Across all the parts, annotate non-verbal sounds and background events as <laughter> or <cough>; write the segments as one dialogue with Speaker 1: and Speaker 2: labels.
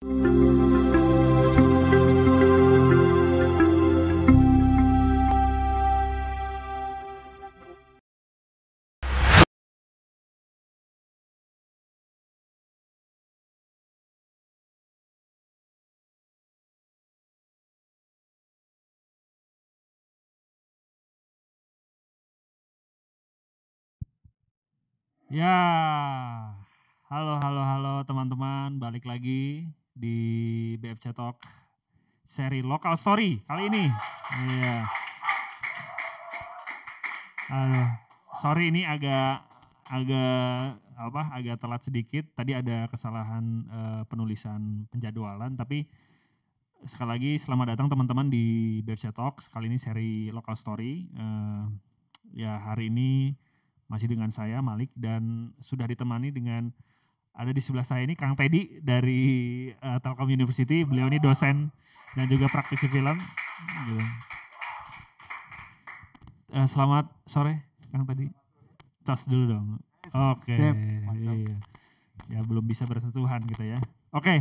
Speaker 1: Ya, halo halo halo teman-teman, balik lagi
Speaker 2: di BFC Talk seri Local Story kali ini. Iya. Aduh, sorry ini agak agak apa agak telat sedikit. Tadi ada kesalahan uh, penulisan penjadwalan tapi sekali lagi selamat datang teman-teman di BFC Talk. Kali ini seri Local Story. Uh, ya hari ini masih dengan saya Malik dan sudah ditemani dengan ada di sebelah saya ini Kang Teddy dari uh, Telkom University. Beliau ini dosen dan juga praktisi film. Uh, selamat sore Kang Teddy. Cas dulu dong. Oke. Okay. Iya. Ya belum bisa bersentuhan kita gitu ya. Oke. Okay.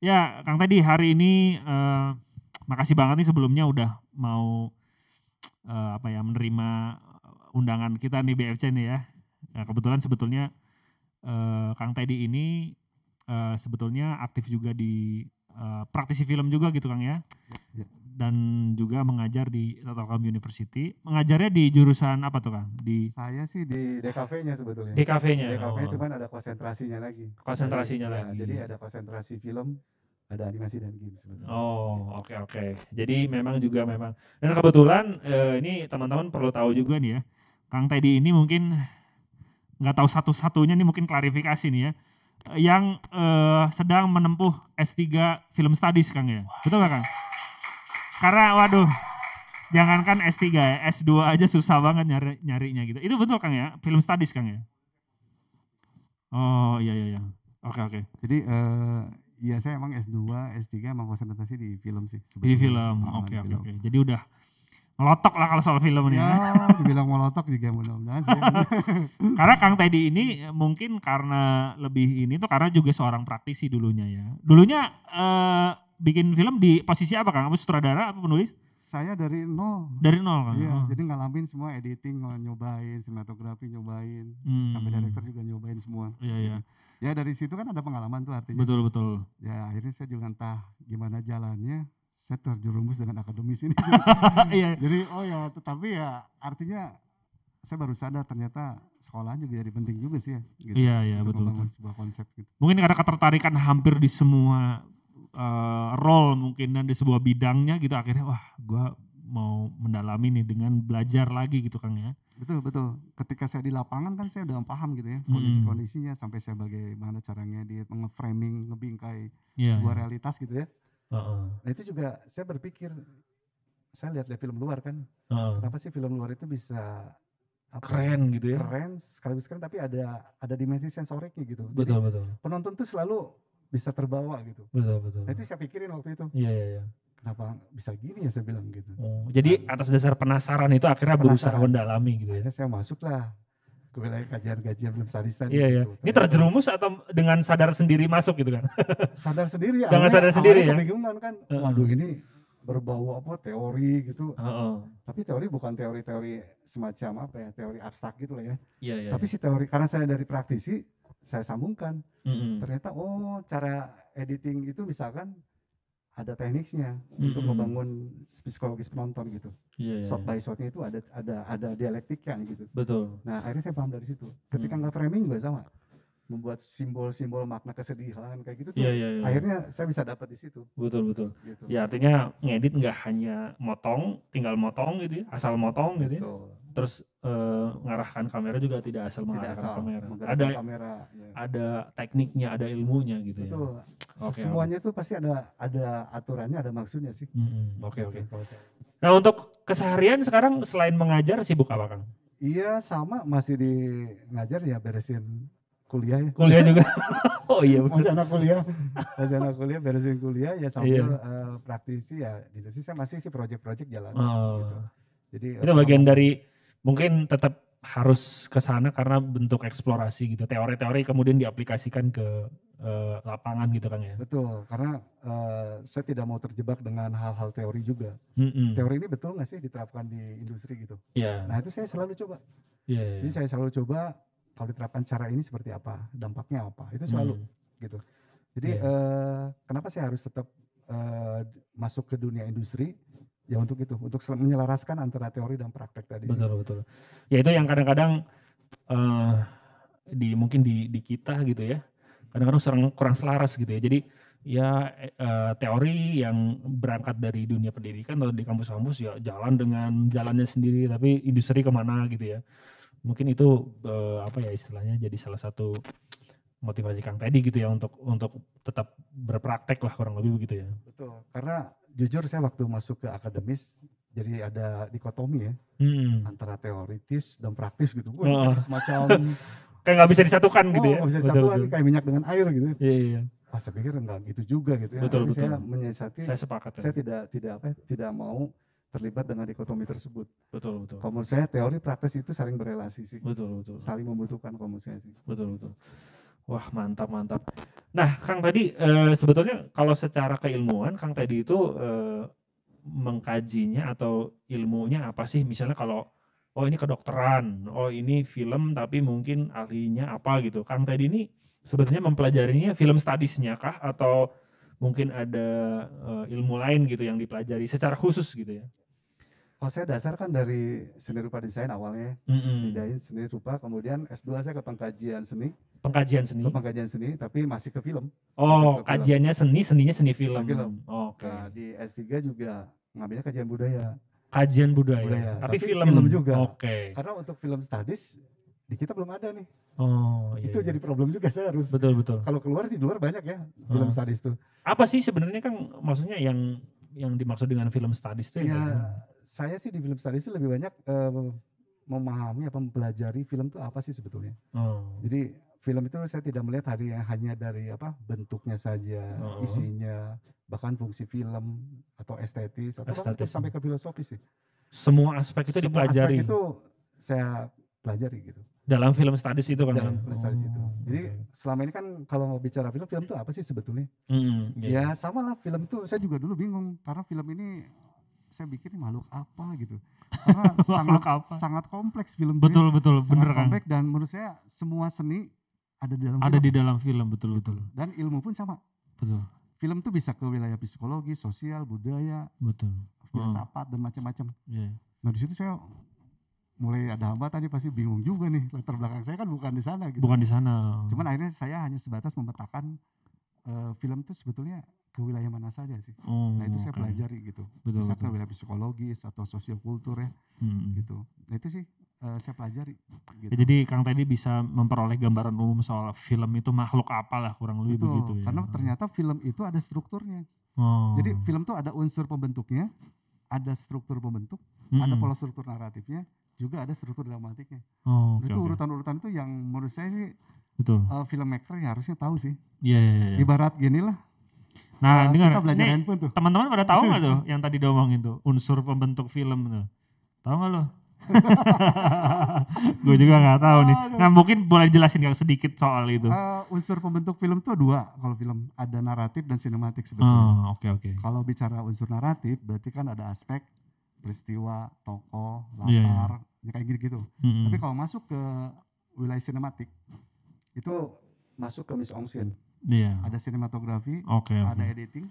Speaker 2: Ya, Kang Teddy hari ini uh, makasih banget nih sebelumnya udah mau uh, apa ya menerima undangan kita nih BFC nih ya. Nah, kebetulan sebetulnya uh, Kang Teddy ini uh, sebetulnya aktif juga di uh, praktisi film juga gitu Kang ya. ya. Dan juga mengajar di Telkom University. Mengajarnya di jurusan apa tuh Kang? Di
Speaker 1: Saya sih di DKV-nya sebetulnya. DKV-nya. DKV oh. cuman ada konsentrasinya lagi. Konsentrasinya jadi, ya, lagi. Ya, jadi ada konsentrasi film ada animasi dan game sebenarnya.
Speaker 2: Oh, oke okay, oke. Okay. Jadi memang juga memang. Dan kebetulan eh, ini teman-teman perlu tahu juga nih ya. Kang Teddy ini mungkin nggak tahu satu-satunya nih mungkin klarifikasi nih ya yang uh, sedang menempuh S3 Film Studies Kang ya. Betul gak Kang? Karena waduh jangankan S3 ya, S2 aja susah banget nyari nyarinya gitu. Itu betul Kang ya, Film Studies Kang ya.
Speaker 1: Oh iya iya iya. Oke okay, oke. Okay. Jadi uh, ya saya emang S2, S3 emang konsentrasi di film sih. Di film. Oke oke oke. Jadi
Speaker 2: udah melotok lah kalau soal film ini. Ya, ya. dibilang melotok juga mudah-mudahan sih.
Speaker 1: <laughs> karena
Speaker 2: Kang Teddy ini mungkin karena lebih ini tuh karena juga seorang praktisi dulunya ya. Dulunya eh, bikin film di posisi apa Kang? Apa sutradara apa penulis?
Speaker 1: Saya dari nol. Dari nol kan? Iya, oh. jadi ngalamin semua editing, nyobain, sinematografi nyobain, hmm. sampai director juga nyobain semua. Iya, iya. Ya dari situ kan ada pengalaman tuh artinya. Betul, betul. Ya akhirnya saya juga entah gimana jalannya, saya terjerumus dengan akademis ini. <laughs> Iya. Jadi oh ya, tetapi ya artinya saya baru sadar ternyata sekolah juga jadi penting juga sih ya. Gitu, iya iya betul. betul. Sebuah konsep gitu.
Speaker 2: Mungkin karena ketertarikan hampir di semua uh, role mungkin dan di sebuah bidangnya gitu akhirnya wah gue mau mendalami nih dengan belajar lagi gitu Kang ya.
Speaker 1: Betul betul. Ketika saya di lapangan kan saya udah paham gitu ya hmm. kondisi-kondisinya sampai saya bagaimana dia nge framing ngebingkai yeah, sebuah iya. realitas gitu ya. Uh-uh. Nah itu juga saya berpikir, saya lihat dari film luar kan, uh-uh. kenapa sih film luar itu bisa apa, ya, keren gitu ya? Keren sekaligus keren tapi ada ada dimensi sensoriknya gitu. Betul Jadi, betul. Penonton tuh selalu bisa terbawa gitu. Betul betul. Nah itu saya pikirin waktu itu. Iya iya. iya. Kenapa bisa gini ya saya bilang gitu. Oh, jadi nah, atas dasar penasaran itu akhirnya penasaran. berusaha mendalami gitu ya. Akhirnya saya masuklah wilayah eh, kajian-kajian belum starisan iya, iya. Gitu. ini terjerumus atau dengan sadar sendiri masuk gitu kan <laughs> sadar sendiri jangan sadar sendiri ya kebingungan kan uh waduh ini berbau apa teori gitu uh-uh. tapi teori bukan teori-teori semacam apa ya teori abstrak gitu lah ya iya, iya, tapi iya. si teori karena saya dari praktisi saya sambungkan mm-hmm. ternyata oh cara editing itu misalkan ada tekniknya mm-hmm. untuk membangun psikologis penonton gitu. Yeah, iya, shot iya. by shotnya itu ada ada ada dialektika gitu. Betul. Nah akhirnya saya paham dari situ. Mm. Ketika mm. nggak framing juga sama, membuat simbol-simbol makna kesedihan kayak gitu Iya Yeah, yeah, yeah. Akhirnya saya bisa dapat di situ. Betul betul. Gitu. Ya artinya ngedit nggak hanya motong, tinggal
Speaker 2: motong gitu, ya, asal motong gitu. Ya. Betul terus uh, ngarahkan kamera juga tidak asal tidak mengarahkan asal kamera. Ada kamera, ya. ada tekniknya, ada ilmunya gitu ya. Betul. ya. Okay, Semuanya
Speaker 1: tuh pasti ada ada aturannya, ada maksudnya sih.
Speaker 2: Oke gitu oke.
Speaker 1: Nah untuk keseharian sekarang selain mengajar sibuk apa kang? Iya sama masih di ngajar ya beresin kuliah ya. Kuliah juga. <laughs> oh iya. Betul. Masih anak kuliah. Masih anak kuliah beresin kuliah ya sambil iya. uh, praktisi ya di sini saya masih sih proyek-proyek jalan oh. gitu. Jadi itu eh, bagian
Speaker 2: dari mungkin tetap harus ke sana karena bentuk eksplorasi gitu teori-teori kemudian diaplikasikan ke uh, lapangan gitu kan ya betul
Speaker 1: karena uh, saya tidak mau terjebak dengan hal-hal teori juga mm -hmm. teori ini betul nggak sih diterapkan di industri gitu yeah. nah itu saya selalu coba yeah, yeah. jadi iya. saya selalu coba kalau diterapkan cara ini seperti apa dampaknya apa itu selalu mm. gitu jadi yeah. Iya. uh, kenapa saya harus tetap uh, masuk ke dunia industri ya untuk itu untuk menyelaraskan antara teori dan praktek tadi betul betul
Speaker 2: ya itu yang kadang-kadang uh, di mungkin di di kita gitu ya kadang-kadang kurang kurang selaras gitu ya jadi ya uh, teori yang berangkat dari dunia pendidikan atau di kampus-kampus ya jalan dengan jalannya sendiri tapi industri kemana gitu ya mungkin itu uh, apa ya istilahnya jadi salah satu motivasi Kang Teddy gitu ya untuk untuk tetap berpraktek
Speaker 1: lah kurang lebih begitu ya. Betul. Karena jujur saya waktu masuk ke akademis jadi ada dikotomi ya hmm. antara teoritis dan praktis gitu. Gue oh. semacam <laughs> kayak nggak bisa disatukan oh, gitu ya. bisa disatukan betul, kayak minyak dengan air gitu. Iya iya. Pas ah, saya pikir enggak gitu juga gitu ya. Betul, betul. Saya menyiasati. Saya sepakat. Saya ya. tidak tidak apa ya, tidak mau terlibat dengan dikotomi tersebut. Betul betul. Kalau menurut saya teori praktis itu saling berelasi sih. Betul betul. Saling membutuhkan kalau menurut saya sih. Betul betul. Wah mantap mantap. Nah Kang tadi e, sebetulnya
Speaker 2: kalau secara keilmuan Kang tadi itu e, mengkajinya atau ilmunya apa sih? Misalnya kalau oh ini kedokteran, oh ini film tapi mungkin ahlinya apa gitu. Kang tadi ini sebetulnya mempelajarinya film studiesnya kah atau mungkin
Speaker 1: ada e, ilmu lain gitu yang dipelajari secara khusus gitu ya? Kalau oh, saya dasar kan dari seni rupa desain awalnya, mm -hmm. desain seni rupa, kemudian S2 saya ke pengkajian seni, pengkajian seni pengkajian seni tapi masih ke film
Speaker 2: oh ke kajiannya film. seni seninya seni film, film.
Speaker 1: oke okay. nah, di S3 juga ngambilnya kajian budaya kajian budaya, budaya. Tapi, tapi film, film juga oke okay. karena untuk film studies di kita belum ada nih oh iya, itu iya. jadi problem juga saya harus betul betul kalau keluar sih di luar banyak ya hmm. film ah. studies tuh
Speaker 2: apa sih sebenarnya kan maksudnya yang yang dimaksud dengan film studies tuh ya, ya
Speaker 1: saya sih di film studies lebih banyak uh, memahami apa mempelajari film tuh apa sih sebetulnya oh. jadi film itu saya tidak melihat hari yang hanya dari apa bentuknya saja, oh. isinya, bahkan fungsi film atau estetis atau estetis. sampai ke filosofi sih.
Speaker 2: Semua aspek itu Semua dipelajari. Aspek itu
Speaker 1: saya pelajari gitu.
Speaker 2: Dalam film studies itu kan. Dalam film oh. studies itu.
Speaker 1: Jadi selama ini kan kalau mau bicara film, film itu apa sih sebetulnya? Mm, yeah. Ya iya. sama lah film itu saya juga dulu bingung karena film ini saya bikin makhluk apa gitu. Karena <laughs> sangat apa? sangat kompleks film. Betul betul bener kan. dan menurut saya semua seni ada di dalam ada film. di
Speaker 2: dalam film betul gitu. betul
Speaker 1: dan ilmu pun sama betul film tuh bisa ke wilayah psikologi sosial budaya betul filsafat hmm. oh. dan macam-macam yeah. nah di situ saya mulai ada hambatan tadi pasti bingung juga nih latar belakang saya kan bukan di sana gitu bukan di sana cuman akhirnya saya hanya sebatas memetakan uh, film tuh sebetulnya ke wilayah mana saja sih oh, nah itu saya pelajari gitu betul, bisa betul. ke wilayah psikologis atau sosiokultur ya hmm. gitu nah itu sih Eh, saya pelajari. Gitu. jadi
Speaker 2: Kang tadi bisa
Speaker 1: memperoleh gambaran umum
Speaker 2: soal film itu makhluk apalah kurang lebih Betul, begitu. Ya. Karena
Speaker 1: ternyata film itu ada strukturnya. Oh. Jadi film itu ada unsur pembentuknya, ada struktur pembentuk, hmm. ada pola struktur naratifnya, juga ada struktur dramatiknya. Oh, okay, nah, itu urutan-urutan okay. itu yang menurut saya sih Betul. Uh, filmmaker ya harusnya tahu sih. Iya, yeah, yeah. Iya. Ibarat gini lah. Nah, uh, dengar, kita belajar ini Teman-teman pada tahu nggak tuh
Speaker 2: <laughs> yang tadi diomongin tuh unsur pembentuk film tuh?
Speaker 1: Tahu nggak loh? <laughs> gue juga nggak tahu nih. Nah mungkin boleh jelasin nggak sedikit soal itu. Uh, unsur pembentuk film tuh dua. Kalau film ada naratif dan sinematik sebetulnya. Oke oh, oke. Okay, okay. Kalau bicara unsur naratif berarti kan ada aspek peristiwa, tokoh, iya, iya. latar, yeah, yeah. Ya kayak gitu gitu. Mm -hmm. Tapi kalau masuk ke wilayah sinematik itu oh, masuk ke Miss Ongsin. Iya. Yeah. Ada sinematografi, okay, ada editing,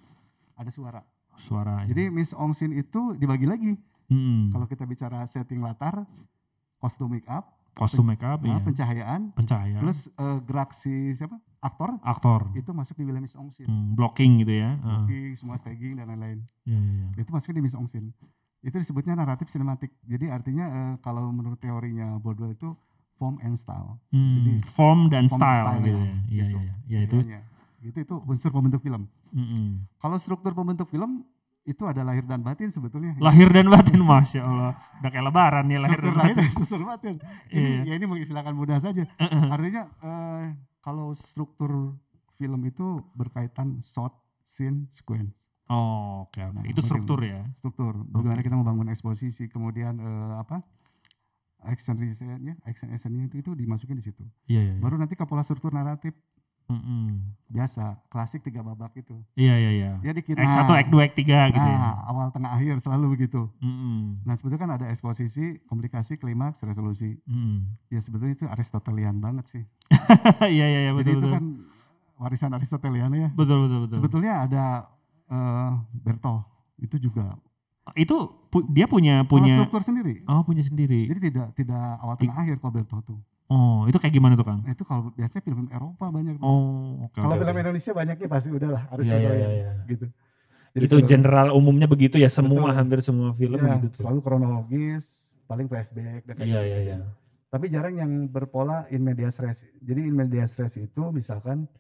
Speaker 1: ada suara. Suara. Iya. Jadi Miss Sin itu dibagi lagi Hmm. Kalau kita bicara setting latar, kostum make up, kostum make up, nah, iya. pencahayaan, pencahayaan, plus uh, eh, gerak si siapa aktor, aktor itu masuk di wilayah Miss Ongsin, hmm,
Speaker 2: blocking gitu ya, ah.
Speaker 1: blocking, uh. semua staging dan lain-lain, yeah, yeah, iya. itu masuk di Miss Ongsin, itu disebutnya naratif sinematik, jadi artinya uh, kalau menurut teorinya Bordwell itu form and style, hmm, jadi
Speaker 2: form dan form style, style gitu, ya, iya, gitu. Ya, ya, itu,
Speaker 1: itu itu unsur pembentuk film, mm -hmm. kalau struktur pembentuk film itu ada lahir dan batin sebetulnya. Lahir dan batin, masya Allah. Udah kayak lebaran ya lahir dan batin. Lahir, struktur batin. Ini, iya. Ya ini mengistilahkan mudah saja. Artinya eh, kalau struktur film itu berkaitan shot, scene, sequence. Oh, oke. Okay, Nah, itu struktur ya. Struktur. Bagaimana okay. kita membangun eksposisi, kemudian eh, apa? action action, action action itu, itu dimasukin di situ. Iya, iya, iya. Baru nanti kapola struktur naratif Mm -mm. Biasa, klasik tiga babak itu. Iya, iya, iya. Jadi dikira X1, X2, X3 gitu nah, ya. Ah, awal, tengah, akhir selalu begitu. Mm -mm. Nah sebetulnya kan ada eksposisi, komplikasi, klimaks, resolusi. Mm. Ya sebetulnya itu Aristotelian banget sih. <laughs> iya, iya, iya, betul, Jadi itu kan warisan Aristotelian ya. Betul, betul, betul. Sebetulnya ada uh, Berto itu juga
Speaker 2: itu pu dia punya
Speaker 1: punya struktur sendiri. Oh, punya sendiri. Jadi tidak tidak awal tengah akhir kalau Berto tuh. Oh, itu kayak gimana tuh Kang? Itu kalau biasanya film Eropa banyak. Oh, okay, kalau film Indonesia banyaknya pasti udahlah harus yeah, yeah, yeah.
Speaker 2: gitu. Jadi itu general umumnya begitu ya semua betul. hampir semua film ya, gitu. Selalu
Speaker 1: kronologis, paling flashback dan kayak yeah, gitu. Yeah, yeah. Tapi jarang yang berpola in media stress. Jadi in media stress itu misalkan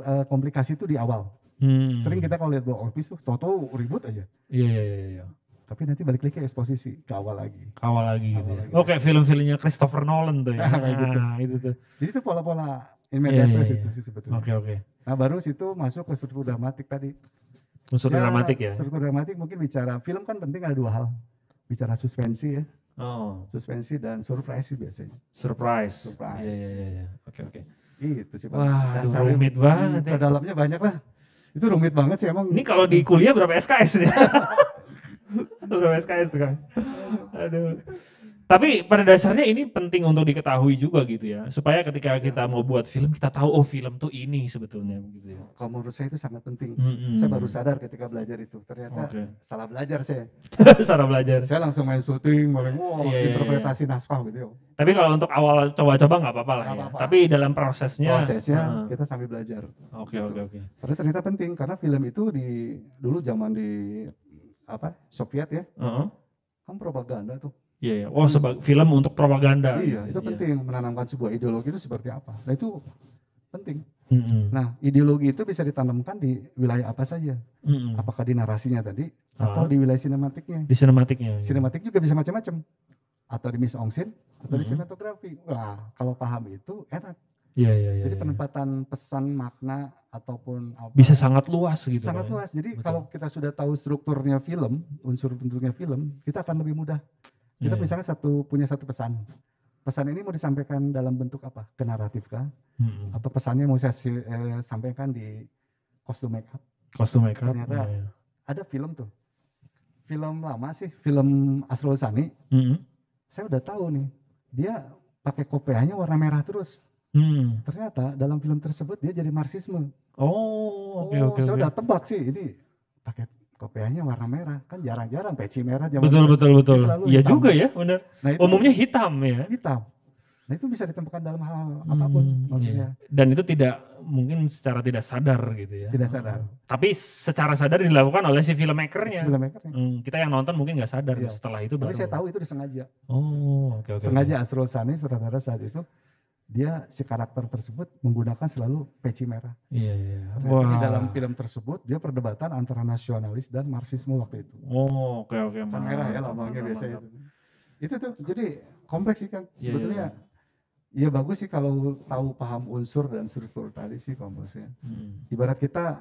Speaker 1: eh, komplikasi itu di awal. Hmm. Sering kita kalau lihat dua office tuh, toto ribut aja. Iya, iya, iya. iya tapi nanti balik lagi ke eksposisi kawal lagi
Speaker 2: kawal awal lagi gitu ya. oke oh, film-filmnya Christopher Nolan tuh ya nah, <laughs> gitu. Ah,
Speaker 1: itu tuh jadi itu pola-pola imajinasi yeah, yeah, yeah. itu sih sebetulnya oke okay, oke okay. nah baru situ masuk ke struktur dramatik tadi Struktur ya, dramatik ya struktur dramatik mungkin bicara film kan penting ada dua hal bicara suspensi ya oh suspensi dan surprise sih biasanya surprise
Speaker 2: surprise iya iya iya, iya. oke oke itu sih wah dasar rumit hmm, banget ya. dalamnya banyak lah
Speaker 1: itu rumit banget sih emang ini kalau di kuliah berapa SKS nih <laughs>
Speaker 2: Udah SKS tuh
Speaker 1: kan. Aduh.
Speaker 2: Tapi pada dasarnya ini penting untuk diketahui juga gitu ya, supaya ketika kita mau buat film kita tahu oh film tuh ini sebetulnya gitu ya. Kalau menurut saya itu sangat penting. Mm-hmm. Saya baru sadar
Speaker 1: ketika belajar itu ternyata okay. salah belajar saya. <laughs> salah belajar. Saya langsung main syuting, mulai oh, yeah, iya, iya, interpretasi yeah. naskah gitu. Ya. Tapi kalau untuk awal coba-coba nggak apa-apa lah. ya. apa-apa. Tapi dalam prosesnya, prosesnya uh. kita sambil belajar.
Speaker 2: Oke oke gitu.
Speaker 1: oke. ternyata penting karena film itu di dulu zaman di apa Soviet ya uh -huh. kan propaganda tuh Iya, yeah, yeah. oh sebagai film untuk propaganda. Iya, itu iya. penting yeah. menanamkan sebuah ideologi itu seperti apa. Nah itu penting. Mm -hmm. Nah ideologi itu bisa ditanamkan di wilayah apa saja. Mm -hmm. Apakah di narasinya tadi ah. atau uh -huh. di wilayah sinematiknya? Di sinematiknya. Iya. Sinematik juga bisa macam-macam. Atau di misongsin atau mm -hmm. di sinematografi. Wah kalau paham itu enak. Iya, iya, iya. Jadi ya, penempatan pesan, makna ataupun apa bisa sangat luas gitu. Sangat kan. luas. Jadi Betul. kalau kita sudah tahu strukturnya film, unsur bentuknya film, kita akan lebih mudah. Kita ya, misalnya satu punya satu pesan. Pesan ini mau disampaikan dalam bentuk apa? Ke naratif kah? Hmm. Atau pesannya mau saya eh, sampaikan di kostum makeup? Kostum makeup. Ternyata ya, ya. ada film tuh. Film lama sih, film Asrul Sani. Hmm. Saya udah tahu nih. Dia pakai kopeahnya warna merah terus Hmm. Ternyata dalam film tersebut dia jadi marxisme. Oh, oke okay, oh, oke. Oh, okay, saya okay. udah tebak sih ini paket kopiannya warna merah kan jarang-jarang peci merah zaman betul betul betul iya juga ya benar nah, itu, umumnya hitam ya hitam nah itu bisa ditemukan dalam hal hmm, apapun iya. maksudnya
Speaker 2: iya. dan itu tidak mungkin secara tidak sadar gitu ya tidak sadar tapi
Speaker 1: secara sadar dilakukan oleh si filmmakernya si filmmakernya hmm, kita yang nonton mungkin nggak sadar iya. setelah itu tapi baru. saya tahu itu disengaja oh oke okay, oke okay, sengaja okay. Asrul Sani saudara saat itu dia si karakter tersebut menggunakan selalu peci merah. Iya, iya. Wow. Di dalam film tersebut dia perdebatan antara nasionalis dan marxisme waktu itu. Oh, oke okay, oke. Okay, merah ya lambangnya biasanya itu. Itu tuh jadi kompleks sih kan sebetulnya. Yeah, iya. Ya bagus sih kalau tahu paham unsur dan struktur tadi sih komposnya. Hmm. Ibarat kita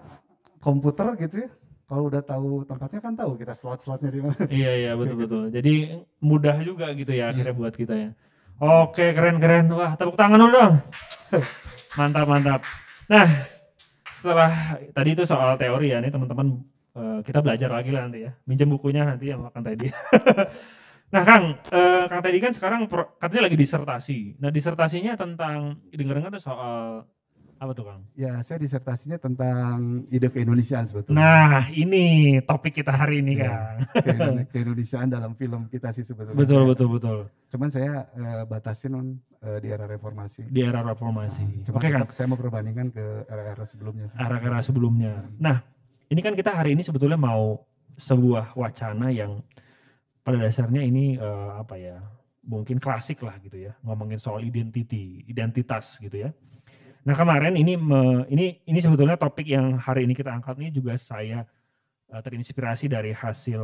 Speaker 1: komputer gitu ya, kalau udah tahu tempatnya kan tahu kita slot-slotnya di mana. Iya iya betul <laughs> gitu. betul.
Speaker 2: Jadi mudah juga gitu ya akhirnya buat kita ya. Oke, keren-keren. Wah, tepuk tangan dulu dong. mantap, mantap. Nah, setelah tadi itu soal teori ya, nih teman-teman uh, kita belajar lagi lah nanti ya. Minjem bukunya nanti yang makan tadi. nah, Kang, uh, Kang tadi kan sekarang katanya lagi disertasi. Nah, disertasinya tentang dengar-dengar tuh soal apa tuh Kang?
Speaker 1: Ya, saya disertasinya tentang ide keindonesiaan sebetulnya. Nah, ini topik kita hari ini ya, Kang. keindonesiaan dalam film kita sih sebetulnya. Betul, saya. betul, betul. Cuman saya uh, batasin on uh, eh, di era reformasi. Di era reformasi. Nah, cuma Oke, kan. Saya mau perbandingkan ke era-era sebelumnya. Era-era sebelumnya.
Speaker 2: Hmm. Nah, ini kan kita hari ini sebetulnya mau sebuah wacana yang pada dasarnya ini uh, apa ya? Mungkin klasik lah gitu ya, ngomongin soal identiti, identitas gitu ya Nah kemarin ini me, ini ini sebetulnya topik yang hari ini kita angkat ini juga saya uh, terinspirasi dari hasil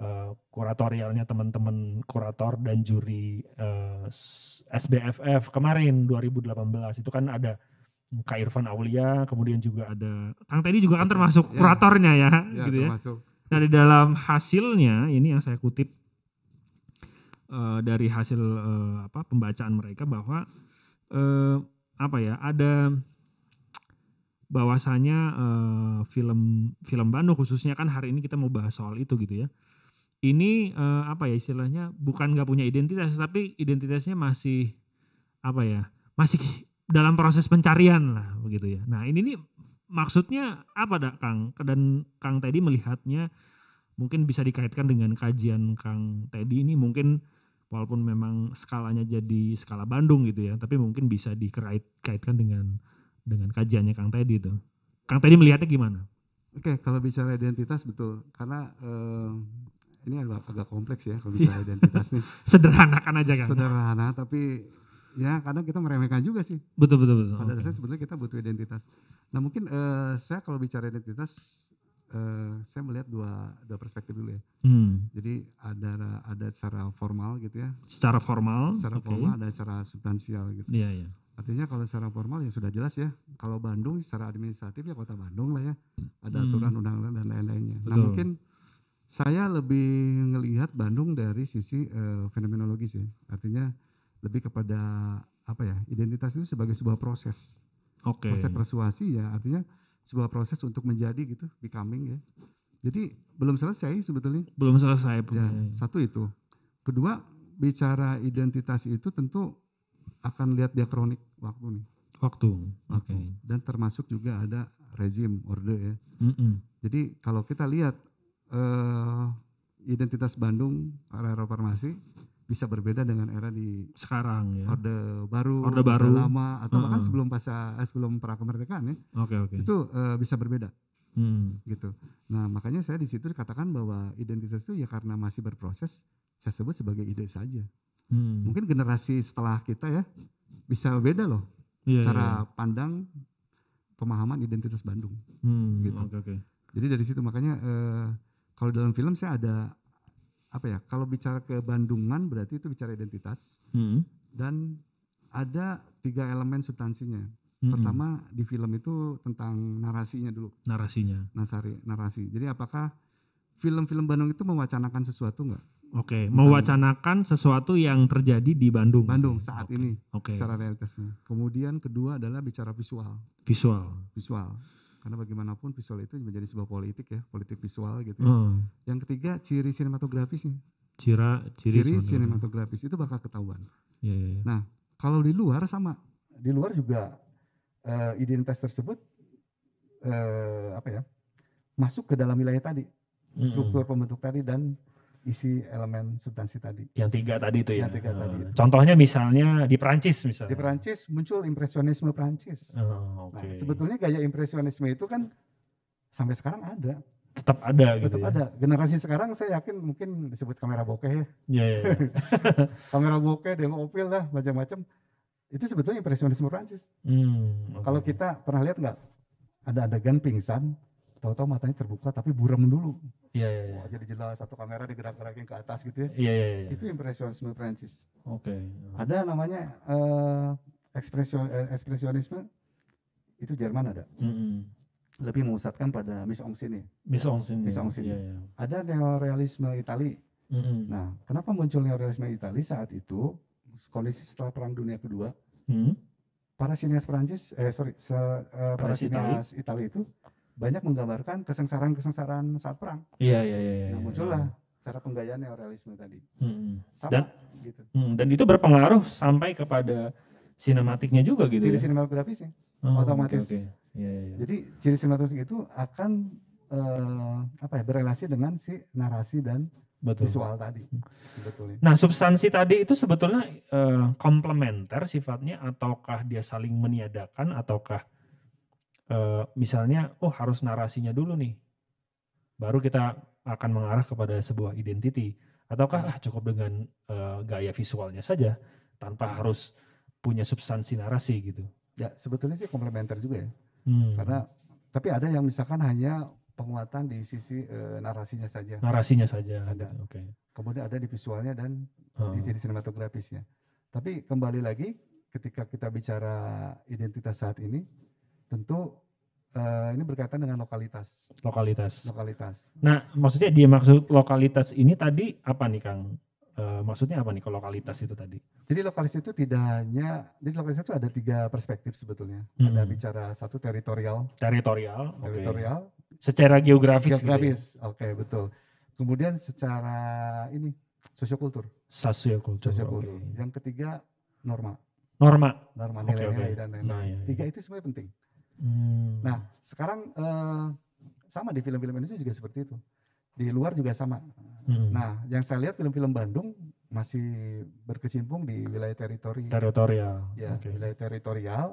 Speaker 2: uh, kuratorialnya teman-teman kurator dan juri uh, eh, SBFF kemarin 2018 itu kan ada Kak Irfan Aulia, kemudian juga ada Kang Teddy juga kan iya, termasuk ya, kuratornya ya, ya gitu ya. Termasuk. Nah di dalam hasilnya ini yang saya kutip uh, dari hasil uh, apa pembacaan mereka bahwa uh, apa ya ada bahwasanya uh, eh, film film Bandung khususnya kan hari ini kita mau bahas soal itu gitu ya ini uh, apa ya istilahnya bukan nggak punya identitas tapi identitasnya masih apa ya masih dalam proses pencarian lah begitu ya nah ini nih maksudnya apa dak Kang dan Kang Teddy melihatnya mungkin bisa dikaitkan dengan kajian Kang Teddy ini mungkin walaupun memang skalanya jadi skala Bandung gitu ya tapi mungkin bisa dikaitkan dengan dengan kajiannya Kang Tedi itu Kang Tedi melihatnya gimana?
Speaker 1: Oke okay, kalau bicara identitas betul karena eh, ini agak agak kompleks ya kalau bicara iya. identitas nih <laughs> sederhanakan aja kan sederhana tapi ya karena kita meremehkan juga sih betul betul betul pada okay. sebenarnya kita butuh identitas nah mungkin uh, saya kalau bicara identitas uh, saya melihat dua dua perspektif dulu ya. Hmm. Jadi ada ada secara formal gitu ya. Secara formal. Secara okay. formal ada secara substansial gitu. Iya yeah, iya. Artinya kalau secara formal ya sudah jelas ya. Kalau Bandung secara administratif ya kota Bandung lah ya. Ada hmm. aturan undang-undang dan lain-lainnya. Nah mungkin saya lebih melihat Bandung dari sisi uh, eh, fenomenologis ya. Artinya lebih kepada apa ya identitas itu sebagai sebuah proses. Oke. Okay. Proses persuasi ya artinya sebuah proses untuk menjadi gitu becoming ya. Jadi belum selesai sebetulnya. Belum selesai. Ya, satu itu. Kedua bicara identitas itu tentu akan lihat diakronik waktu nih.
Speaker 2: Waktu. Oke. Okay.
Speaker 1: Dan termasuk juga ada rezim orde ya. Mm -mm. Jadi kalau kita lihat uh, identitas Bandung area reformasi bisa berbeda dengan era di sekarang ya. Orde baru, orde baru, orde lama atau uh -huh. bahkan sebelum pasca eh, sebelum perang kemerdekaan ya. Oke okay, oke. Okay. Itu uh, bisa berbeda. Hmm. gitu. Nah makanya saya di situ dikatakan bahwa identitas itu ya karena masih berproses, saya sebut sebagai ide saja. Hmm. Mungkin generasi setelah kita ya bisa beda loh yeah, cara yeah. Iya. pandang pemahaman identitas Bandung. Hmm, gitu. okay, Okay. Jadi dari situ makanya eh, kalau dalam film saya ada apa ya kalau bicara ke Bandungan berarti itu bicara identitas hmm. dan ada tiga elemen substansinya hmm. pertama di film itu tentang narasinya dulu
Speaker 2: narasinya
Speaker 1: nasari narasi jadi apakah film-film Bandung itu mewacanakan sesuatu nggak Oke, okay.
Speaker 2: mewacanakan sesuatu yang terjadi di Bandung. Bandung saat okay. ini.
Speaker 1: Okay. Secara realitasnya. Kemudian kedua adalah bicara visual. Visual. Visual karena bagaimanapun visual itu menjadi sebuah politik ya politik visual gitu ya. oh. yang ketiga ciri sinematografisnya Cira, ciri, ciri sinematografis itu bakal ketahuan yeah, yeah, yeah. nah kalau di luar sama di luar juga uh, identitas tersebut uh, apa ya masuk ke dalam wilayah tadi hmm. struktur -hmm. pembentuk tadi dan isi elemen substansi tadi. Yang tiga tadi itu ya. tiga uh, tadi. Eh, contohnya misalnya di Perancis misalnya. Di Perancis muncul impresionisme Perancis. Oh, okay. Nah, sebetulnya gaya impresionisme itu kan sampai sekarang ada. Tetap ada Tetap gitu. Tetap ya? ada. Generasi sekarang saya yakin mungkin disebut kamera bokeh ya. yeah, iya, iya. <laughs> yeah. kamera bokeh, demo opil lah, macam-macam. Itu sebetulnya impresionisme Perancis. Hmm, okay. Kalau kita pernah lihat nggak ada adegan pingsan tahu-tahu matanya terbuka tapi buram dulu. Iya iya. iya. jadi jelas satu kamera digerak-gerakin ke atas gitu ya. Iya iya. iya. iya. Itu impresionisme Prancis. Oke. Okay. Ada namanya uh, eh, ekspresion eh, ekspresionisme itu Jerman ada. Mm -hmm. Lebih mengusatkan pada Miss Ong sini. Ya. Miss Ong sini. Miss iya. Ong sini. Iya, iya. Ada neorealisme Itali. Mm -hmm. Nah, kenapa muncul neorealisme Itali saat itu? Kondisi setelah Perang Dunia Kedua. Mm -hmm para sinias Prancis eh sorry se, uh, para, sinias Itali itu banyak menggambarkan kesengsaraan-kesengsaraan saat perang. Iya iya iya. Nah, iya, iya. muncullah cara penggayaan neorealisme tadi. Hmm. Sama, dan gitu.
Speaker 2: Hmm, dan itu berpengaruh sampai kepada sinematiknya juga gitu. Ciri ya? sinematografisnya oh, otomatis. Okay, iya, okay. Yeah, yeah.
Speaker 1: Jadi ciri sinematografis itu akan uh, apa ya berelasi dengan si narasi dan Betul. visual tadi. Mm.
Speaker 2: Sebetulnya. Nah substansi tadi itu sebetulnya uh, komplementer sifatnya ataukah dia saling meniadakan ataukah Eh, misalnya oh harus narasinya dulu nih baru kita akan mengarah kepada sebuah identiti, ataukah iya. ah, cukup dengan uh, gaya visualnya saja tanpa harus punya substansi narasi gitu
Speaker 1: ya sebetulnya sih komplementer juga ya hmm. karena tapi ada yang misalkan hanya penguatan di sisi uh, narasinya saja narasinya saja ada gitu, oke okay. kemudian ada di visualnya dan hmm. di jadi sinematografisnya tapi kembali lagi ketika kita bicara identitas saat ini tentu Uh, ini berkaitan dengan lokalitas. Lokalitas. Lokalitas.
Speaker 2: Nah, maksudnya dia maksud lokalitas ini tadi apa nih, Kang?
Speaker 1: Uh, maksudnya apa nih kalau lokalitas itu tadi? Jadi lokalitas itu tidak hanya, jadi lokalitas itu ada tiga perspektif sebetulnya. Hmm. Ada bicara satu teritorial. Teritorial. Teritorial. Okay. Secara geografis. Geografis, gitu ya? oke okay, betul. Kemudian secara ini sosiokultur. Sosiokultur. Sosiokultur. Okay. Yang ketiga norma. Norma. Norma nilai-nilai okay, okay. dan nah, lain-lain. Nah, iya, iya. Tiga itu sebenarnya penting. Hmm. Nah, sekarang eh, sama di film-film Indonesia juga seperti itu. Di luar juga sama. Hmm. Nah, yang saya lihat film-film Bandung masih berkecimpung di wilayah teritori. Teritorial. Ya, okay. wilayah teritorial,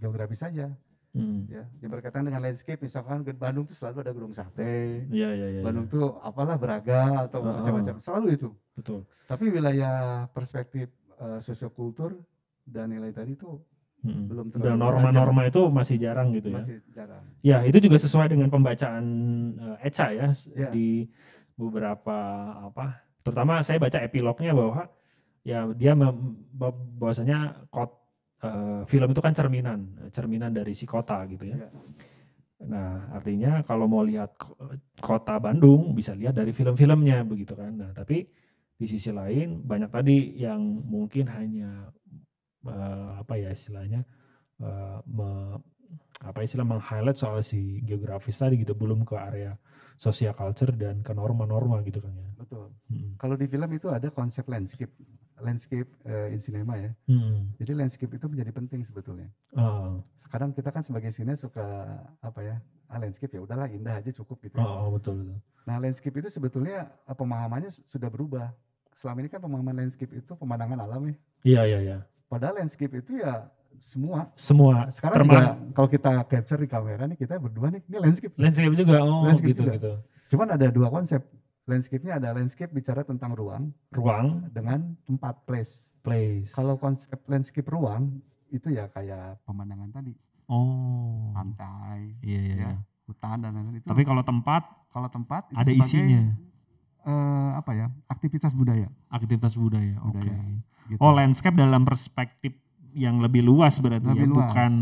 Speaker 1: geografis saja. Hmm. Ya, yang berkaitan dengan landscape misalkan Bandung itu selalu ada gedung sate. Iya, iya, iya. Bandung iya. tuh apalah beraga atau uh, macam-macam, selalu itu. Betul. Tapi wilayah perspektif uh, sosiokultur dan nilai tadi itu Hmm. Belum norma-norma itu masih jarang gitu ya. Masih jarang. Ya, itu juga
Speaker 2: sesuai dengan pembacaan uh, Eca ya ya di beberapa apa? Terutama saya baca epilognya bahwa ya dia bahwasanya kot uh, film itu kan cerminan, cerminan dari si kota gitu ya. ya. Nah, artinya kalau mau lihat kota Bandung bisa lihat dari film-filmnya begitu kan. Nah, tapi di sisi lain banyak tadi yang mungkin hanya uh, apa ya istilahnya uh, me, apa istilah meng-highlight soal si geografis tadi gitu belum ke area sosial culture dan ke norma-norma gitu kan ya.
Speaker 1: Betul. Hmm. Kalau di film itu ada konsep landscape landscape uh, in cinema ya. Hmm. Jadi landscape itu menjadi penting sebetulnya. Uh. Sekarang kita kan sebagai sinema suka apa ya? Ah, landscape ya udahlah indah aja cukup gitu. Oh, oh betul betul. Nah, landscape itu sebetulnya pemahamannya sudah berubah. Selama ini kan pemahaman landscape itu pemandangan alam ya. Iya iya iya. Padahal landscape itu ya semua. Semua. Sekarang juga, kalau kita capture di kamera nih kita berdua nih ini landscape. Landscape juga. Oh, landscape gitu juga. gitu. Cuman ada dua konsep. Landscape-nya ada landscape bicara tentang ruang, ruang dengan tempat place. Place. Kalau konsep landscape ruang itu ya kayak pemandangan tadi. Oh. Pantai. Iya, iya. Ya, iya. hutan dan lain-lain itu. Tapi kalau tempat, kalau tempat ada sebagai, isinya. Eh, apa ya? Aktivitas budaya. Aktivitas
Speaker 2: budaya. Oke. Okay. Gitu. Oh landscape dalam perspektif yang lebih luas berarti lebih ya luas. bukan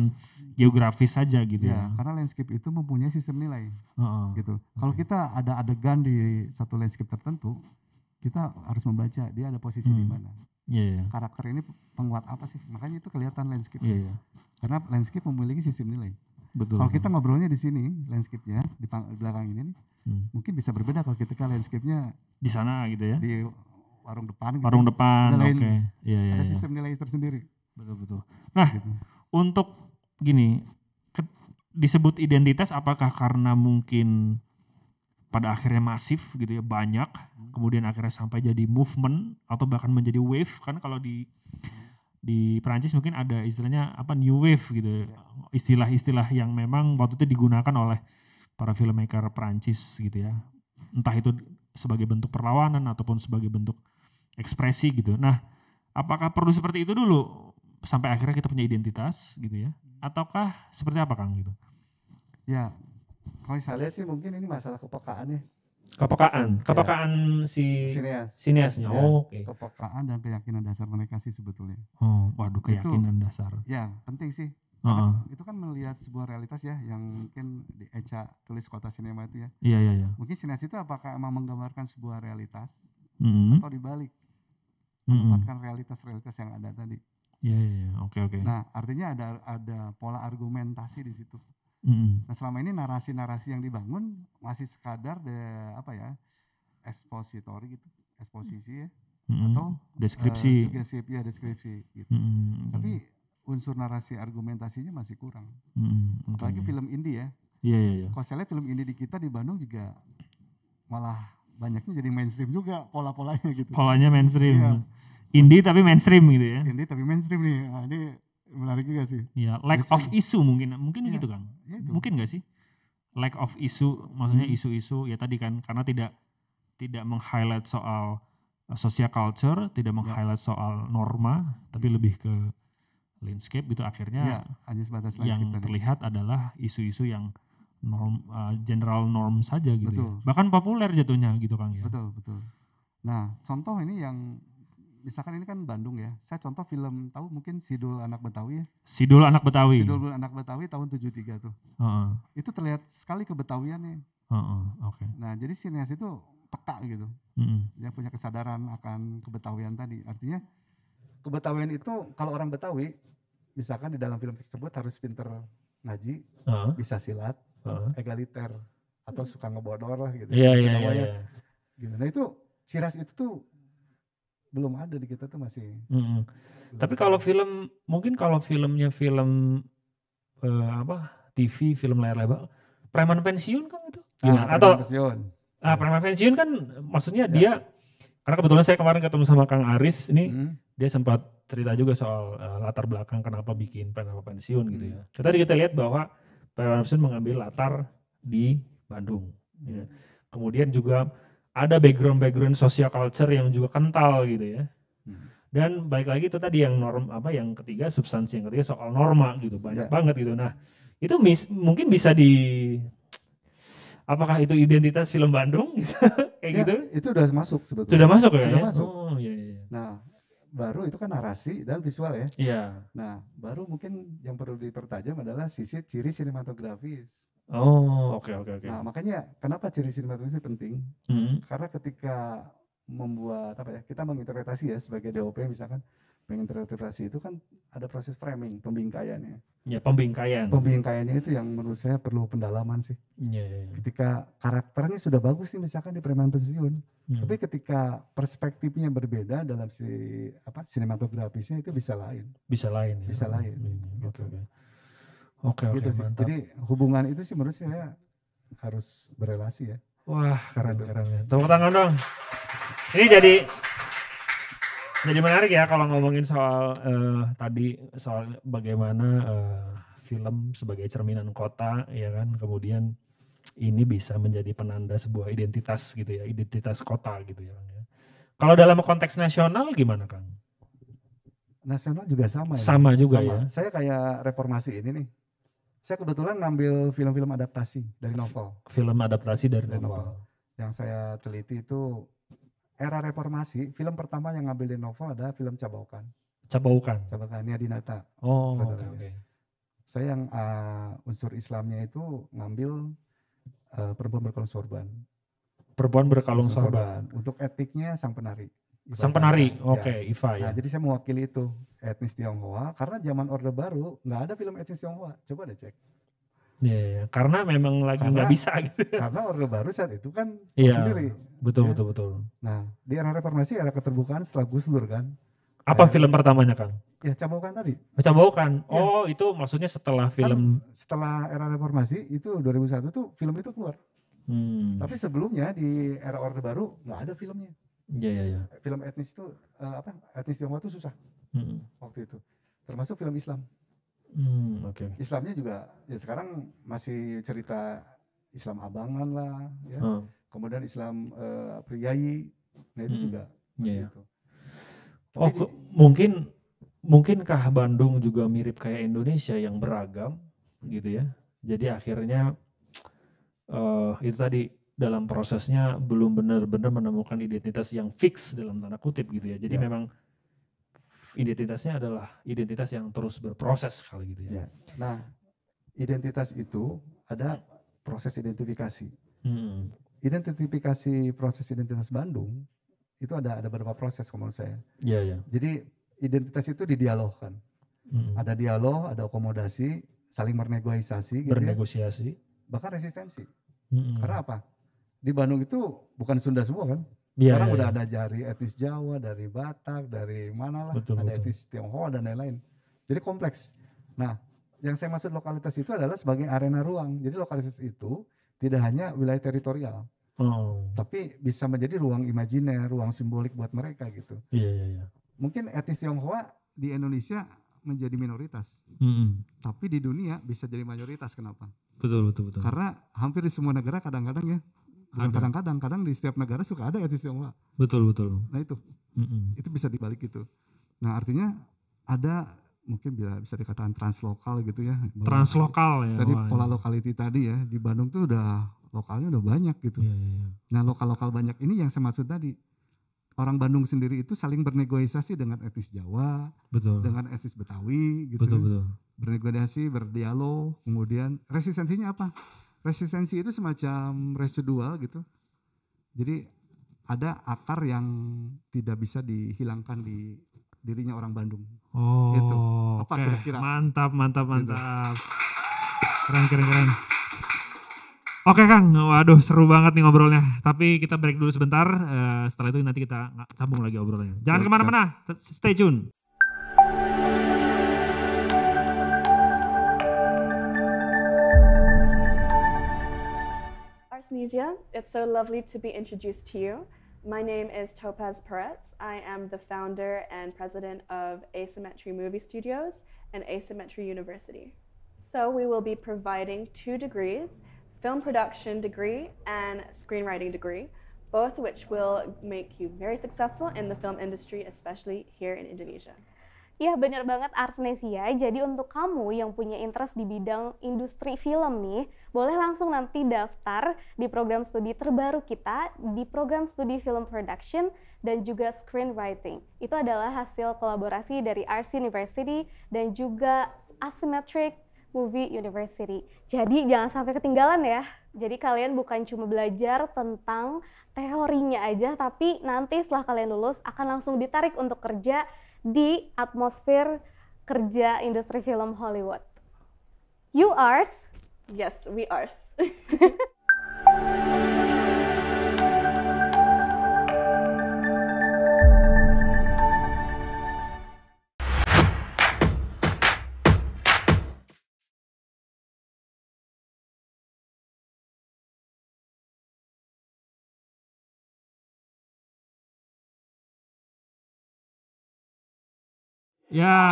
Speaker 2: geografis saja gitu ya, ya.
Speaker 1: Karena landscape itu mempunyai sistem nilai uh gitu. Okay. Kalau kita ada adegan di satu landscape tertentu, kita harus membaca dia ada posisi hmm. di mana. Yeah, iya. Karakter ini penguat apa sih? Makanya itu kelihatan landscape. Yeah, yeah. Karena landscape memiliki sistem nilai. Betul. Kalau kita ngobrolnya di sini, landscape-nya di belakang ini, hmm. mungkin bisa berbeda kalau kita ketika landscape-nya
Speaker 2: di sana gitu ya.
Speaker 1: Di warung depan gitu. warung depan oke okay. Iya, iya, ada iya. sistem nilai tersendiri betul betul nah gitu. untuk
Speaker 2: gini ke, disebut identitas apakah karena mungkin pada akhirnya masif gitu ya banyak hmm. kemudian akhirnya sampai jadi movement atau bahkan menjadi wave kan kalau di hmm. di Perancis mungkin ada istilahnya apa new wave gitu ya. istilah-istilah yang memang waktu itu digunakan oleh para filmmaker Perancis gitu ya entah itu sebagai bentuk perlawanan ataupun sebagai bentuk ekspresi gitu. Nah, apakah perlu seperti itu dulu sampai akhirnya kita punya identitas gitu ya? Ataukah seperti apa Kang gitu?
Speaker 1: Ya, kalau saya lihat sih mungkin ini masalah kepekaan ya. Kepekaan, iya. kepekaan ya. si sinias. siniasnya. Ya. Oh, okay. kepekaan dan keyakinan dasar mereka sih sebetulnya. Oh, waduh keyakinan itu, dasar. Ya, penting sih. uh -huh. Itu kan melihat sebuah realitas ya yang mungkin di Eca tulis kota sinema itu ya. Iya, iya, iya. Mungkin sinas itu apakah emang menggambarkan sebuah realitas mm-hmm. atau dibalik? menempatkan realitas-realitas yang ada tadi.
Speaker 2: Iya, yeah, iya, yeah, oke, okay, oke. Okay. Nah,
Speaker 1: artinya ada ada pola argumentasi di situ. Mm. Nah, selama ini narasi-narasi yang dibangun masih sekadar de apa ya? ekspositori gitu, eksposisi ya mm. atau deskripsi. Uh, eh, sugesip, ya deskripsi gitu. Mm. Tapi unsur narasi argumentasinya masih kurang. Mm. Okay. Apalagi film indie ya. Iya, yeah, iya, yeah, iya. Yeah. film indie di kita di Bandung juga malah banyaknya jadi mainstream juga pola-polanya gitu. Polanya mainstream. Iya.
Speaker 2: Indie tapi mainstream gitu ya.
Speaker 1: Indie tapi mainstream nih. Nah, ini menarik juga sih. Iya,
Speaker 2: lack of issue mungkin mungkin iya. gitu, ya, gitu kan. Mungkin gak sih? Lack of issue maksudnya hmm. isu-isu hmm. ya tadi kan karena tidak tidak meng-highlight soal eh, social culture, tidak ya. meng-highlight soal norma, tapi hmm. lebih ke landscape gitu akhirnya ya, hanya sebatas yang tadi. terlihat adalah isu-isu yang norm uh, general norm saja gitu ya. betul. Ya. bahkan populer jatuhnya gitu kang
Speaker 1: ya betul betul nah contoh ini yang misalkan ini kan Bandung ya. Saya contoh film tahu mungkin Sidul Anak Betawi ya.
Speaker 2: Sidul Anak Betawi. Sidul
Speaker 1: Anak Betawi tahun 73 tuh. Uh -uh. Itu terlihat sekali kebetawiannya. Uh -uh. Oke. Okay. Nah, jadi sinias itu peka gitu. Uh -uh. Dia punya kesadaran akan kebetawian tadi. Artinya kebetawian itu kalau orang Betawi misalkan di dalam film tersebut harus pinter ngaji, uh -huh. bisa silat, uh -huh. egaliter atau suka ngebodor lah gitu. Iya, iya, iya. iya. Gitu. Nah, itu Siras itu tuh belum ada di kita tuh masih.
Speaker 2: Hmm. Tapi kalau film mungkin kalau filmnya film uh, apa TV film layar lebar preman pensiun kan itu Ah, iya, Atau pensiun. Ah, iya. preman pensiun kan maksudnya ya. dia karena kebetulan saya kemarin ketemu sama Kang Aris ini hmm. dia sempat cerita juga soal uh, latar belakang kenapa bikin preman pensiun hmm. gitu ya. Mm-hmm. Tadi kita lihat bahwa preman pensiun mengambil latar di Bandung. Hmm. Ya. Mm-hmm. Kemudian juga ada background-background sosial culture yang juga kental gitu ya. Hmm. Dan balik lagi itu tadi yang norm apa yang ketiga substansi yang ketiga soal norma gitu banyak yeah. banget gitu. Nah itu mis, mungkin bisa di apakah itu identitas film Bandung <laughs> kayak ya, gitu? Itu udah masuk sebetulnya. Sudah masuk ya? Sudah ya? masuk. Oh,
Speaker 1: iya, iya. iya. Nah baru itu kan narasi dan visual ya. Iya. Nah, baru mungkin yang perlu dipertajam adalah sisi ciri sinematografis.
Speaker 2: Oh, oke oke oke. Nah,
Speaker 1: makanya kenapa ciri sinematografis ini penting? Mm -hmm. Karena ketika membuat apa ya, kita menginterpretasi ya sebagai DOP misalkan, pengen penginterpretasi itu kan ada proses framing pembingkaiannya. Ya pembingkaian. Pembingkaiannya itu yang menurut saya perlu pendalaman sih. Ya, ya, Ketika karakternya sudah bagus nih misalkan di preman pensiun, hmm. tapi ketika perspektifnya berbeda dalam si apa sinematografinya itu bisa lain. Bisa lain. Ya. Bisa lain. Iya, iya, gitu. Oke. Oke. Oke. Gitu jadi hubungan itu sih menurut saya harus berelasi ya. Wah keren keren.
Speaker 2: Tepuk tangan dong. Ini jadi jadi menarik ya kalau ngomongin soal uh, tadi soal bagaimana uh, film sebagai cerminan kota ya kan kemudian ini bisa menjadi penanda sebuah identitas gitu ya, identitas kota gitu ya, ya. Kalau dalam konteks nasional gimana Kang?
Speaker 1: Nasional juga sama ya. Sama juga sama. ya. Saya kayak reformasi ini nih. Saya kebetulan ngambil film-film adaptasi dari novel.
Speaker 2: Film adaptasi dari,
Speaker 1: dari novel. novel. Yang saya teliti itu era reformasi, film pertama yang ngambil novel ada film Cabaukan. Cabaukan. Cabaukan ini Adinata. Oh, oke Okay, okay. Saya yang uh, unsur Islamnya itu ngambil uh, perempuan berkalung sorban.
Speaker 2: Perempuan berkalung sorban.
Speaker 1: sorban. Untuk etiknya sang penari. Iva sang penari. Oke, okay, ya. Iva ya. Nah, jadi saya mewakili itu etnis Tionghoa karena zaman Orde Baru nggak ada film etnis Tionghoa. Coba deh cek. Iya, ya. karena memang lagi nggak bisa gitu. Karena Orde Baru saat itu kan ya, sendiri. Betul, ya. betul, betul. Nah, di era reformasi era keterbukaan setelah Gus Dur kan. Apa film pertamanya, kan? Ya, Cambukan tadi. Cambukan. Ya. Oh, itu maksudnya setelah kan film setelah era reformasi itu 2001 tuh film itu keluar. Hmm.
Speaker 2: Tapi sebelumnya
Speaker 1: di era Orde Baru nggak ada filmnya. Iya, iya, iya. Film etnis itu eh, apa? Etnis Tionghoa itu susah. Hmm. Waktu itu. Termasuk film Islam. Hmm, Okay. Islamnya juga ya sekarang masih cerita Islam abangan lah, ya. Hmm. Kemudian Islam uh, priayi, nah itu hmm. juga
Speaker 2: masih yeah. itu. Tapi oh, mungkin mungkinkah Bandung
Speaker 1: juga mirip kayak Indonesia yang
Speaker 2: beragam gitu ya? Jadi akhirnya uh, itu tadi dalam prosesnya belum benar-benar menemukan identitas yang fix dalam tanda kutip gitu ya. Jadi yeah. memang identitasnya adalah identitas yang terus berproses kali
Speaker 1: gitu ya. ya. Nah, identitas itu ada proses identifikasi. Hmm. Identifikasi proses identitas Bandung itu ada ada beberapa proses kalau menurut saya. Iya, ya. Jadi identitas itu didialogkan. Hmm. Ada dialog, ada akomodasi, saling bernegosiasi gitu ya. bernegosiasi ya. bahkan resistensi hmm. karena apa di Bandung itu bukan Sunda semua kan Yeah, Sekarang yeah, udah iya. ada jari etnis Jawa, dari Batak, dari mana lah, betul, ada betul. etnis Tionghoa dan lain-lain. Jadi kompleks. Nah, yang saya maksud lokalitas itu adalah sebagai arena ruang. Jadi lokalitas itu tidak hanya wilayah teritorial, oh. tapi bisa menjadi ruang imajiner, ruang simbolik buat mereka gitu. Iya, iya, iya. Mungkin etnis Tionghoa di Indonesia menjadi minoritas, mm -hmm. tapi di dunia bisa jadi mayoritas. Kenapa? Betul, betul, betul. Karena hampir di semua negara kadang-kadang ya
Speaker 2: kadang nah, hmm. kadang-kadang,
Speaker 1: kadang di setiap negara suka ada etis tionghoa.
Speaker 2: Betul betul. Nah itu, mm
Speaker 1: itu bisa dibalik itu. Nah artinya ada mungkin bila bisa dikatakan translokal gitu ya. Translokal ya. Tadi wah, pola ya. lokality tadi ya di Bandung tuh udah lokalnya udah banyak gitu. Ya, ya, Nah lokal-lokal banyak ini yang saya maksud tadi orang Bandung sendiri itu saling bernegosiasi dengan etnis Jawa, betul. dengan etnis Betawi gitu. Betul ya. betul. Bernegosiasi, berdialog, kemudian resistensinya apa? Resistensi itu semacam residual gitu. Jadi ada akar yang tidak bisa dihilangkan di dirinya orang Bandung.
Speaker 2: Oh, gitu. apa okay. kira-kira? Mantap, mantap, gitu. mantap. Gitu. Keren, keren, keren. Oke okay, Kang, waduh seru banget nih ngobrolnya. Tapi kita break dulu sebentar. Uh, setelah itu nanti kita sambung lagi obrolnya. Jangan kemana-mana, stay tune. Media.
Speaker 1: It's so lovely to be introduced to you. My name is Topaz Peretz. I am the founder and president of Asymmetry Movie Studios and Asymmetry University. So we will be providing two degrees, film production degree and screenwriting degree, both which will make you very successful in the film industry, especially here in Indonesia. Ya bener banget Arsnesia, jadi untuk kamu yang punya
Speaker 2: interest di bidang industri film nih, boleh langsung nanti daftar di program studi terbaru kita di program studi film production dan juga screenwriting. Itu adalah hasil kolaborasi dari RC University dan juga Asymmetric Movie University. Jadi jangan sampai ketinggalan ya. Jadi kalian bukan cuma belajar tentang teorinya aja, tapi nanti setelah kalian lulus akan langsung ditarik untuk kerja di atmosfer kerja industri film Hollywood. You are Yes, we are. <laughs>
Speaker 1: Ya,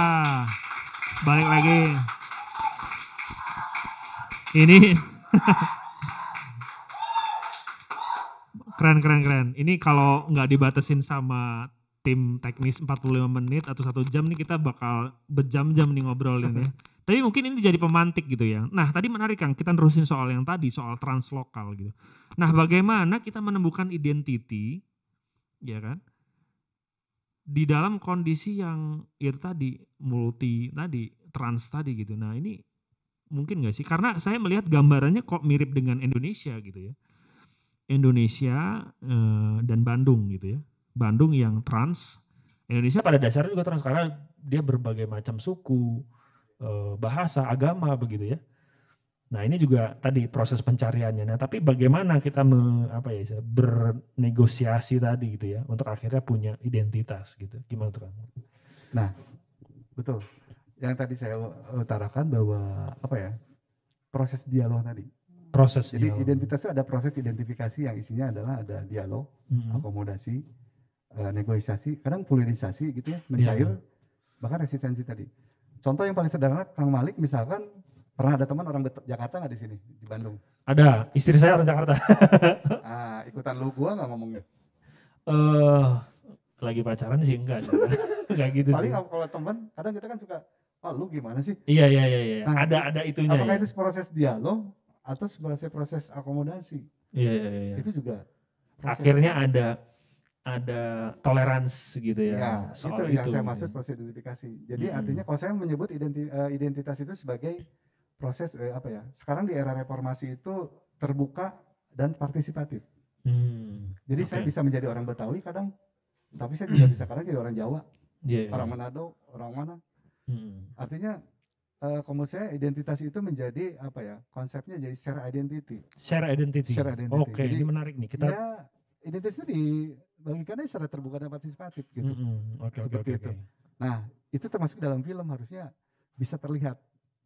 Speaker 1: balik lagi.
Speaker 2: ini <laughs> keren keren keren. Ini kalau nggak dibatasin sama tim teknis 45 menit atau satu jam nih kita bakal berjam-jam nih ngobrolin ya. <laughs> Tapi mungkin ini jadi pemantik gitu ya. Nah tadi menarik Kang, kita nerusin soal yang tadi, soal translokal gitu. Nah bagaimana kita menemukan identiti, ya kan? Di dalam kondisi yang ya itu tadi, multi tadi, trans tadi gitu. Nah ini Mungkin nggak sih? Karena saya melihat gambarannya kok mirip dengan Indonesia gitu ya. Indonesia eh, dan Bandung gitu ya. Bandung yang trans, Indonesia pada dasarnya juga trans karena dia berbagai macam suku, eh, bahasa, agama begitu ya. Nah ini juga tadi proses pencariannya. Nah tapi bagaimana kita me, apa ya bernegosiasi tadi gitu ya untuk akhirnya punya identitas gitu.
Speaker 1: Gimana tuh kan? Nah betul yang tadi saya utarakan bahwa apa ya proses dialog tadi proses jadi dialog. identitas itu ada proses identifikasi yang isinya adalah ada dialog mm-hmm. akomodasi uh, negosiasi kadang polarisasi gitu ya mencair yeah. bahkan resistensi tadi contoh yang paling sederhana Kang Malik misalkan pernah ada teman orang Jakarta nggak di sini di Bandung ada istri saya orang Jakarta <laughs> ah ikutan lu gua nggak ngomongnya eh uh, lagi pacaran sih enggak
Speaker 2: <laughs> enggak gitu paling sih.
Speaker 1: kalau teman kadang kita kan suka oh lu gimana sih? Iya iya iya. iya. Nah, ada ada itunya. Apakah iya. itu proses dialog atau sebenarnya proses akomodasi?
Speaker 2: Iya iya iya. Itu
Speaker 1: juga. Proses. Akhirnya ada ada
Speaker 2: toleransi gitu ya, ya soal itu, itu yang saya gitu. maksud proses
Speaker 1: identifikasi. Jadi hmm. artinya kalau saya menyebut identi, uh, identitas itu sebagai proses uh, apa ya? Sekarang di era reformasi itu terbuka dan partisipatif. Hmm. Jadi okay. saya bisa menjadi orang Betawi kadang, tapi saya juga bisa kadang jadi orang Jawa, yeah, yeah. orang Manado, orang mana, Hmm. Artinya uh, kalau saya identitas itu menjadi apa ya konsepnya jadi share identity. Share identity. Share identity. Oke, okay, jadi, ini menarik nih. Kita ya, identitas itu dibagikannya secara terbuka dan partisipatif gitu. Hmm, hmm. okay, Seperti okay, okay, Nah, itu termasuk dalam film harusnya bisa terlihat.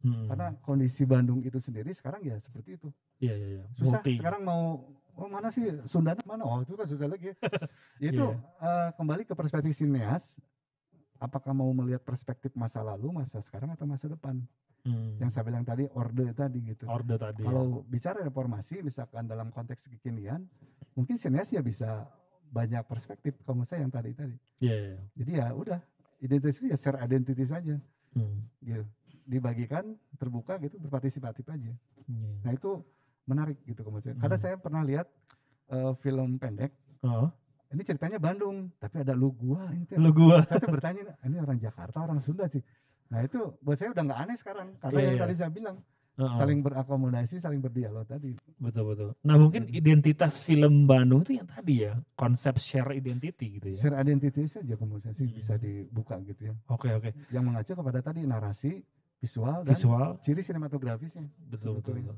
Speaker 1: Hmm. Karena kondisi Bandung itu sendiri sekarang ya seperti itu.
Speaker 2: Iya, iya, iya. Susah Multi. sekarang
Speaker 1: mau oh mana sih Sundana mana? Oh, itu kan susah lagi. <laughs> itu yeah. Iya. uh, kembali ke perspektif sineas apakah mau melihat perspektif masa lalu, masa sekarang atau masa depan? Hmm. Yang saya bilang tadi orde tadi gitu. Orde tadi. Ya. Kalau ya. bicara reformasi, misalkan dalam konteks kekinian, mungkin sinias ya bisa banyak perspektif kamu saya yang tadi tadi. Iya. Yeah, iya. Jadi ya udah identitas ya share identity saja. Hmm. Gitu. Dibagikan terbuka gitu berpartisipatif aja. Yeah. Nah itu menarik gitu kamu saya. Hmm. Karena saya pernah lihat uh, film pendek. Uh ini ceritanya Bandung tapi ada lu gua ini lu gua saya bertanya ini orang Jakarta orang Sunda sih nah itu buat saya udah nggak aneh sekarang karena yeah, yang yeah. tadi saya bilang uh -uh. saling berakomodasi saling berdialog tadi betul betul nah mungkin
Speaker 2: identitas film Bandung itu yang tadi ya konsep share identity
Speaker 1: gitu ya share identity saja kemudian sih hmm. bisa dibuka gitu ya oke okay, oke okay. yang mengacu kepada tadi narasi visual dan visual. ciri sinematografisnya betul betul, betul. betul.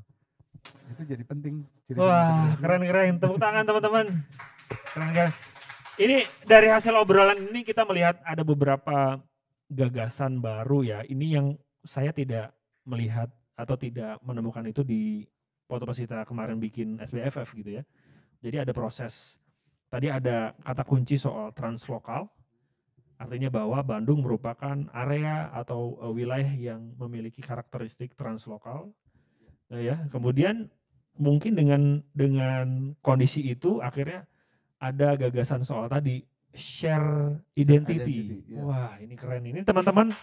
Speaker 1: itu jadi penting ciri wah keren keren
Speaker 2: tepuk tangan teman-teman Keren keren. Ini dari hasil obrolan ini kita melihat ada beberapa gagasan baru ya. Ini yang saya tidak melihat atau tidak menemukan itu di foto pesita kemarin bikin SBFF gitu ya. Jadi ada proses. Tadi ada kata kunci soal translokal. Artinya bahwa Bandung merupakan area atau eh, wilayah yang memiliki karakteristik translokal. Nah, ya, kemudian mungkin dengan dengan kondisi itu akhirnya ada gagasan soal tadi share identity. identity yeah. Wah, ini keren ini teman-teman.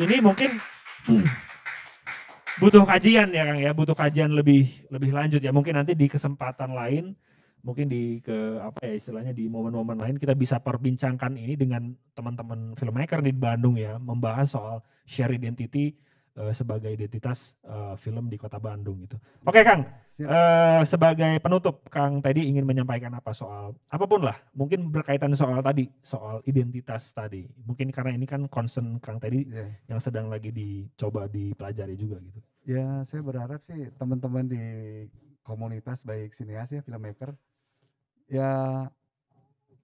Speaker 2: Ini mungkin <clears throat> butuh kajian ya Kang ya, butuh kajian lebih lebih lanjut ya. Mungkin nanti di kesempatan lain mungkin di ke apa ya istilahnya di momen-momen lain kita bisa perbincangkan ini dengan teman-teman filmmaker di Bandung ya membahas soal share identity Eh, sebagai identitas uh, film di Kota Bandung gitu. Hmm. Oke Kang, uh, sebagai penutup Kang tadi ingin menyampaikan apa soal apapun lah, mungkin berkaitan soal tadi soal identitas tadi.
Speaker 1: Mungkin karena ini kan concern Kang tadi
Speaker 2: yeah. yang sedang lagi dicoba dipelajari juga gitu.
Speaker 1: Ya saya berharap sih teman-teman di komunitas baik sineas ya filmmaker ya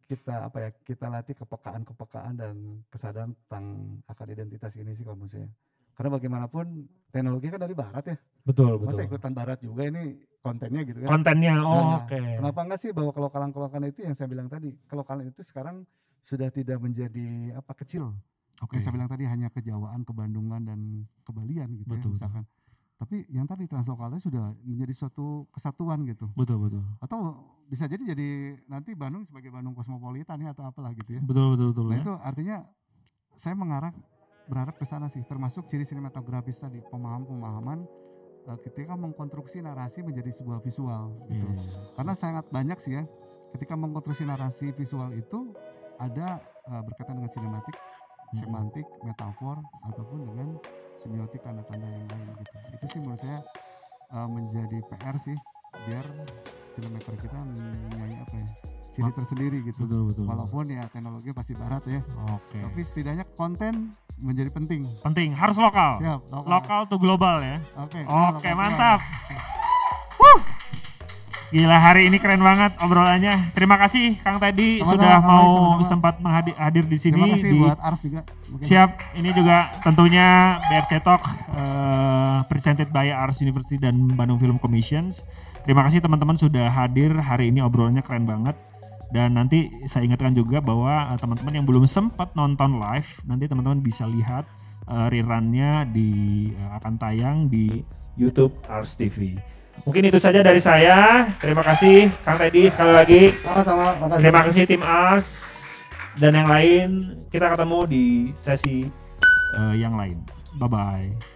Speaker 1: kita apa ya kita latih kepekaan-kepekaan dan kesadaran tentang akan identitas ini sih kalau misalnya. Karena bagaimanapun teknologi kan dari barat ya. Betul, betul. Masa ikutan barat juga ini kontennya gitu kan. Kontennya, oh nah, oke. Okay. Kenapa enggak sih bahwa kelokalan-kelokalan itu yang saya bilang tadi, kelokalan itu sekarang sudah tidak menjadi apa kecil. Oke. Okay. Iya. saya bilang tadi hanya kejawaan, kebandungan dan kebalian gitu ya, betul, ya misalkan. Tapi yang tadi translokalnya sudah menjadi suatu kesatuan gitu. Betul, betul. Atau bisa jadi jadi nanti Bandung sebagai Bandung kosmopolitan ya atau apalah gitu ya. Betul, betul, betul. Nah, ya. itu artinya saya mengarah berharap ke sana sih termasuk ciri sinematografis tadi pemaham pemahaman uh, eh, ketika mengkonstruksi narasi menjadi sebuah visual gitu hmm. karena sangat banyak sih ya ketika mengkonstruksi narasi visual itu ada uh, berkaitan dengan sinematik hmm. semantik metafor ataupun dengan semiotik tanda-tanda yang lain gitu itu sih menurut saya uh, menjadi PR sih biar filmmaker kita menyanyi apa ya ciri tersendiri gitu. Betul, betul. Walaupun ya teknologi pasti barat ya. Oke. Okay. Tapi setidaknya konten menjadi penting. Penting, harus lokal. Siap, lokal. Lokal to global ya.
Speaker 2: Oke. Okay, Oke, okay, mantap. <laughs>
Speaker 1: Wuh. Gila hari
Speaker 2: ini keren banget obrolannya. Terima kasih Kang tadi sama sudah sama, mau sama, sama. sempat hadir di sini. Terima kasih di... buat Ars
Speaker 1: juga. Mungkin. Siap.
Speaker 2: Ini juga tentunya BRC Talk uh, eh, presented by Ars University dan Bandung Film Commissions. Terima kasih teman-teman sudah hadir hari ini obrolannya keren banget. Dan nanti saya ingatkan juga bahwa eh, teman-teman yang belum sempat nonton live, nanti teman-teman bisa lihat uh, rerunnya di eh, akan tayang di YouTube Ars TV. Mungkin itu saja dari saya. Terima kasih Kang Teddy sekali lagi. Terima kasih tim Ars dan yang lain. Kita ketemu di sesi yang lain. Bye bye.